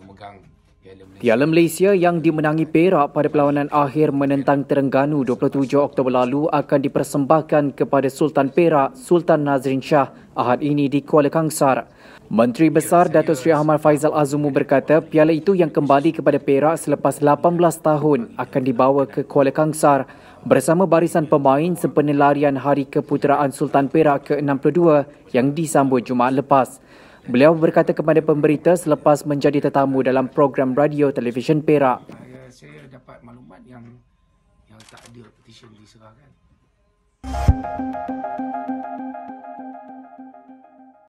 memegang Piala Malaysia. yang dimenangi Perak pada perlawanan akhir menentang Terengganu 27 Oktober lalu akan dipersembahkan kepada Sultan Perak, Sultan Nazrin Shah ahad ini di Kuala Kangsar. Menteri Besar Datuk Seri Ahmad Faizal Azumu berkata piala itu yang kembali kepada Perak selepas 18 tahun akan dibawa ke Kuala Kangsar Bersama barisan pemain sempena larian Hari Keputeraan Sultan Perak ke-62 yang disambut Jumaat lepas. Beliau berkata kepada pemberita selepas menjadi tetamu dalam program radio televisyen Perak. Saya, dapat maklumat yang yang tak ada petisyen diserahkan.